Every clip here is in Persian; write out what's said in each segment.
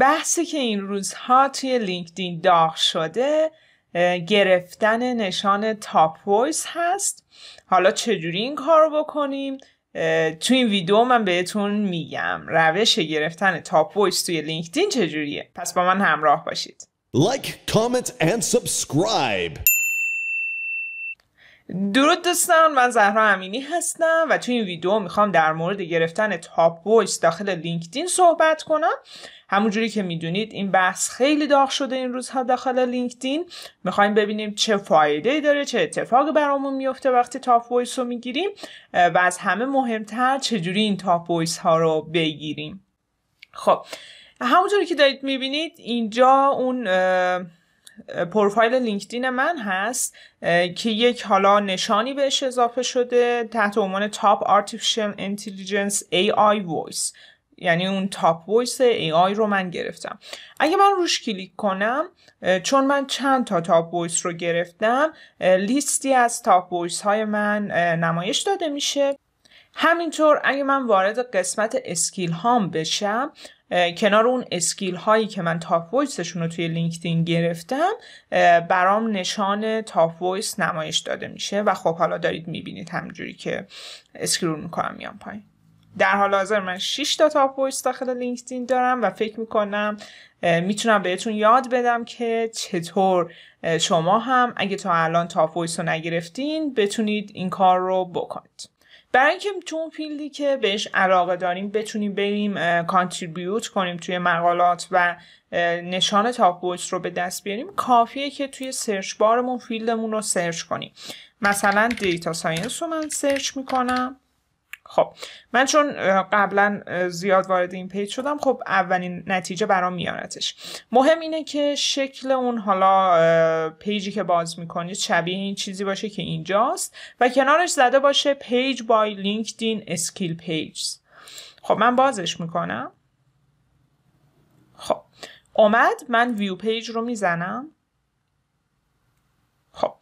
بحثی که این روزها توی لینکدین داغ شده گرفتن نشان تاپ وایس هست حالا چجوری این کار رو بکنیم تو این ویدیو من بهتون میگم روش گرفتن تاپ وایس توی لینکدین چجوریه پس با من همراه باشید لایک and درود دوستان من زهرا امینی هستم و توی این ویدیو میخوام در مورد گرفتن تاپ وایس داخل لینکدین صحبت کنم همونجوری که میدونید این بحث خیلی داغ شده این روزها داخل لینکدین میخوایم ببینیم چه فایده داره چه اتفاقی برامون میفته وقتی تاپ وایس رو میگیریم و از همه مهمتر چجوری این تاپ وایس ها رو بگیریم خب همونجوری که دارید میبینید اینجا اون پروفایل لینکدین من هست که یک حالا نشانی بهش اضافه شده تحت عنوان تاپ Artificial Intelligence AI Voice یعنی اون تاپ وایس آی رو من گرفتم اگه من روش کلیک کنم چون من چند تا تاپ وایس رو گرفتم لیستی از تاپ وایس های من نمایش داده میشه همینطور اگه من وارد قسمت اسکیل هام بشم کنار اون اسکیل هایی که من تاپ وایسشون رو توی لینکدین گرفتم برام نشان تاپ وایس نمایش داده میشه و خب حالا دارید میبینید همجوری که اسکرول میکنم میام پایین در حال حاضر من 6 تا تاپ وایس داخل لینکدین دارم و فکر میکنم میتونم بهتون یاد بدم که چطور شما هم اگه تا الان تاپ وایس رو نگرفتین بتونید این کار رو بکنید برای اینکه تو اون فیلدی که بهش علاقه داریم بتونیم بریم کانتریبیوت کنیم توی مقالات و نشان تاپ رو به دست بیاریم کافیه که توی سرچ بارمون فیلدمون رو سرچ کنیم مثلا دیتا ساینس رو من سرچ میکنم خب من چون قبلا زیاد وارد این پیج شدم خب اولین نتیجه برام میارتش مهم اینه که شکل اون حالا پیجی که باز میکنید شبیه این چیزی باشه که اینجاست و کنارش زده باشه پیج بای لینکدین اسکیل پیج خب من بازش میکنم خب اومد من ویو پیج رو میزنم خب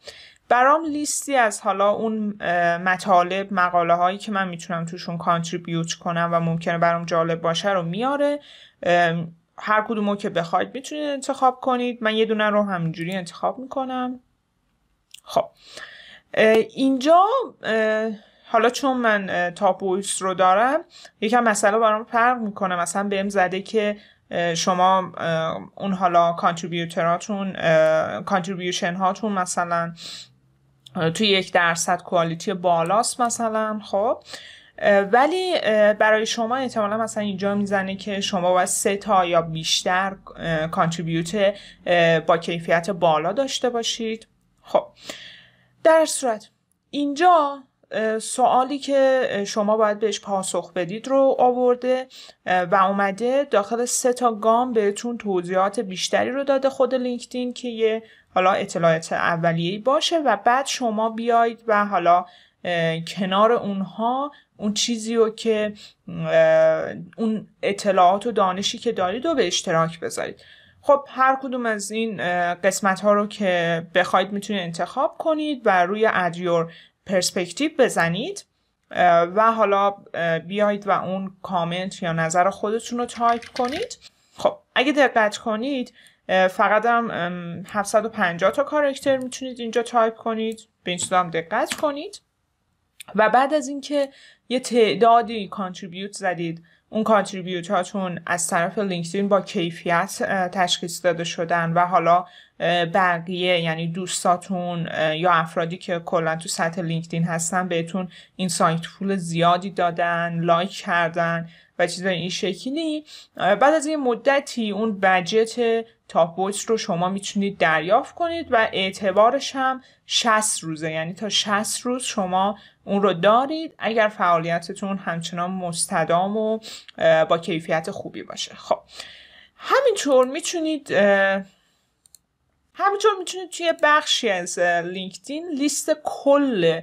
برام لیستی از حالا اون مطالب مقاله هایی که من میتونم توشون کانتریبیوت کنم و ممکنه برام جالب باشه رو میاره هر کدومو که بخواید میتونید انتخاب کنید من یه دونه رو همینجوری انتخاب میکنم خب اینجا حالا چون من تاپ رو دارم یکم مسئله برام فرق میکنه مثلا بهم زده که شما اون حالا کانتریبیوتراتون کانتریبیوشن هاتون مثلا توی یک درصد کوالیتی بالاست مثلا خب ولی برای شما احتمالا مثلا اینجا میزنه که شما باید سه تا یا بیشتر کانتریبیوت با کیفیت بالا داشته باشید خب در صورت اینجا سوالی که شما باید بهش پاسخ بدید رو آورده و اومده داخل سه تا گام بهتون توضیحات بیشتری رو داده خود لینکدین که یه حالا اطلاعات اولیه باشه و بعد شما بیاید و حالا کنار اونها اون چیزی رو که اون اطلاعات و دانشی که دارید رو به اشتراک بذارید خب هر کدوم از این قسمت ها رو که بخواید میتونید انتخاب کنید و روی ادیور پرسپکتیو بزنید و حالا بیایید و اون کامنت یا نظر خودتون رو تایپ کنید خب اگه دقت کنید فقط هم 750 تا کارکتر میتونید اینجا تایپ کنید به این هم دقت کنید و بعد از اینکه یه تعدادی کانتریبیوت زدید اون کانتریبیوت هاتون از طرف لینکدین با کیفیت تشخیص داده شدن و حالا بقیه یعنی دوستاتون یا افرادی که کلا تو سطح لینکدین هستن بهتون این سایت فول زیادی دادن لایک کردن و چیزای این شکلی بعد از یه مدتی اون بجت تاپ بویس رو شما میتونید دریافت کنید و اعتبارش هم 60 روزه یعنی تا 60 روز شما اون رو دارید اگر فعالیتتون همچنان مستدام و با کیفیت خوبی باشه خب همینطور میتونید همینطور میتونید توی بخشی از لینکدین لیست کل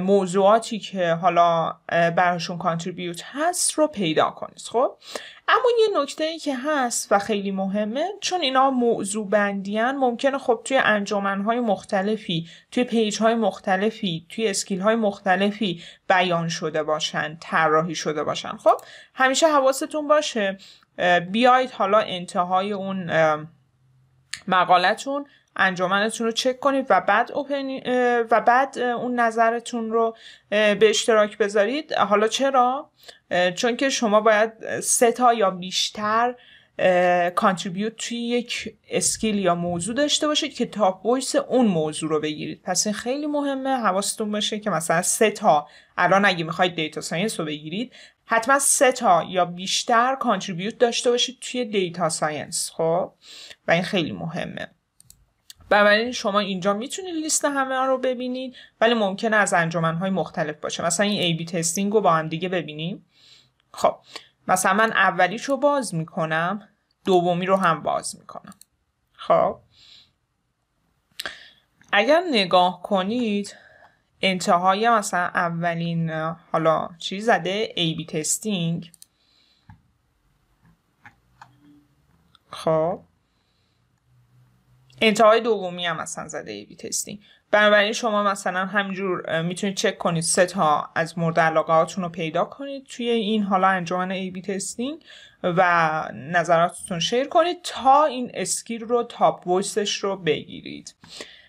موضوعاتی که حالا براشون کانتریبیوت هست رو پیدا کنید خب اما یه نکته ای که هست و خیلی مهمه چون اینا موضوع بندیان ممکنه خب توی های مختلفی توی پیج های مختلفی توی اسکیل های مختلفی بیان شده باشن طراحی شده باشن خب همیشه حواستون باشه بیاید حالا انتهای اون مقالتون انجامنتون رو چک کنید و بعد و بعد اون نظرتون رو به اشتراک بذارید حالا چرا چون که شما باید سه تا یا بیشتر کانتریبیوت توی یک اسکیل یا موضوع داشته باشید که تاپ بویس اون موضوع رو بگیرید پس این خیلی مهمه حواستون باشه که مثلا سه تا الان اگه میخواید دیتا ساینس رو بگیرید حتما سه تا یا بیشتر کانتریبیوت داشته باشید توی دیتا ساینس خب و این خیلی مهمه بنابراین شما اینجا میتونید لیست همه رو ببینید ولی ممکنه از های مختلف باشه مثلا این ای بی تستینگ رو با هم دیگه ببینیم خب مثلا من اولیش رو باز میکنم دومی رو هم باز میکنم خب اگر نگاه کنید انتهای مثلا اولین حالا چی زده ای بی تستینگ خب انتهای دومی هم مثلا زده ای بی تستینگ بنابراین شما مثلا همینجور میتونید چک کنید سه تا از مورد علاقه رو پیدا کنید توی این حالا انجمن ای بی تستینگ و نظراتتون شیر کنید تا این اسکیل رو تاپ ویسش رو بگیرید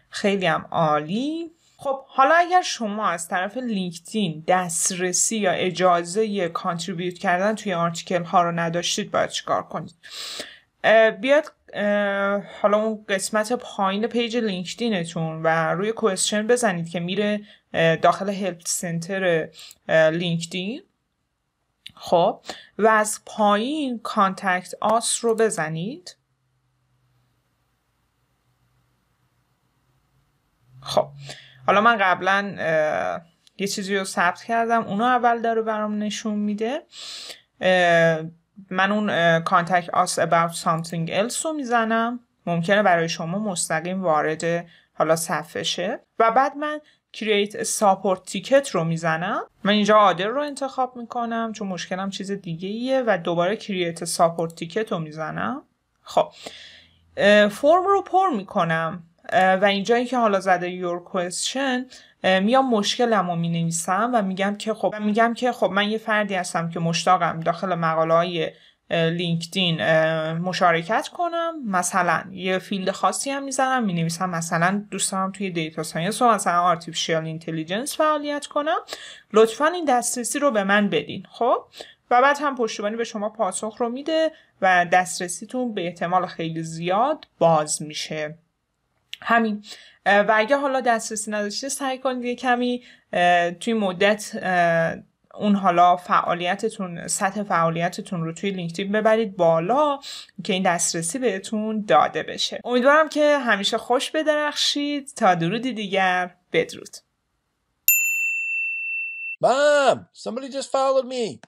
خیلی هم عالی خب حالا اگر شما از طرف لینکدین دسترسی یا اجازه کانتریبیوت کردن توی آرتیکل ها رو نداشتید باید چیکار کنید بیاد حالا اون قسمت پایین پیج لینکدینتون و روی کوشن بزنید که میره داخل هلپ سنتر لینکدین خب و از پایین کانتکت آس رو بزنید خب حالا من قبلا یه چیزی رو ثبت کردم اونو اول داره برام نشون میده من اون کانتکت آس about something else رو میزنم ممکنه برای شما مستقیم وارد حالا صفحه و بعد من create a support ticket رو میزنم من اینجا آدر رو انتخاب میکنم چون مشکلم چیز دیگه ایه و دوباره create a support ticket رو میزنم خب فرم رو پر میکنم و اینجایی که حالا زده یور کوشن میام مشکلم رو می نویسم و میگم که خب میگم که خب من یه فردی هستم که مشتاقم داخل مقاله های لینکدین مشارکت کنم مثلا یه فیلد خاصی هم میزنم می مثلا دوست توی دیتا ساینس و مثلا آرتیفیشیال اینتلیجنس فعالیت کنم لطفا این دسترسی رو به من بدین خب و بعد هم پشتیبانی به شما پاسخ رو میده و دسترسیتون به احتمال خیلی زیاد باز میشه همین و اگه حالا دسترسی نداشته سعی کنید یه کمی توی مدت اون حالا فعالیتتون سطح فعالیتتون رو توی لینکدین ببرید بالا که این دسترسی بهتون داده بشه امیدوارم که همیشه خوش بدرخشید تا درودی دیگر بدرود Mom, somebody